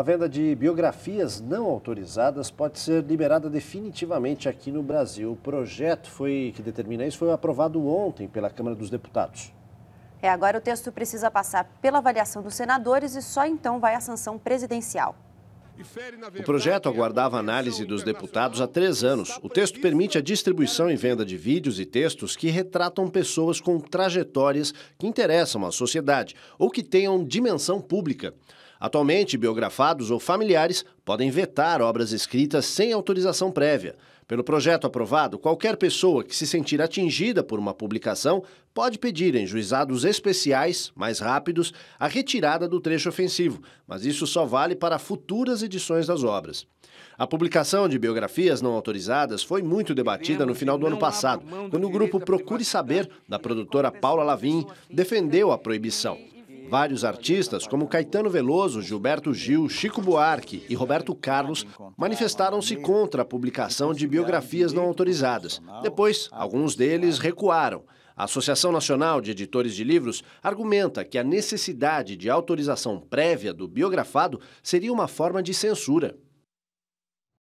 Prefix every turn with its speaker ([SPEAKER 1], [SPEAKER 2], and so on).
[SPEAKER 1] A venda de biografias não autorizadas pode ser liberada definitivamente aqui no Brasil. O projeto foi que determina isso foi aprovado ontem pela Câmara dos Deputados.
[SPEAKER 2] É, agora o texto precisa passar pela avaliação dos senadores e só então vai à sanção presidencial.
[SPEAKER 1] O projeto aguardava análise dos deputados há três anos. O texto permite a distribuição e venda de vídeos e textos que retratam pessoas com trajetórias que interessam à sociedade ou que tenham dimensão pública. Atualmente, biografados ou familiares podem vetar obras escritas sem autorização prévia. Pelo projeto aprovado, qualquer pessoa que se sentir atingida por uma publicação pode pedir em juizados especiais, mais rápidos, a retirada do trecho ofensivo, mas isso só vale para futuras edições das obras. A publicação de biografias não autorizadas foi muito debatida no final do ano passado, quando o grupo Procure Saber, da produtora Paula Lavim, defendeu a proibição. Vários artistas, como Caetano Veloso, Gilberto Gil, Chico Buarque e Roberto Carlos, manifestaram-se contra a publicação de biografias não autorizadas. Depois, alguns deles recuaram. A Associação Nacional de Editores de Livros argumenta que a necessidade de autorização prévia do biografado seria uma forma de censura.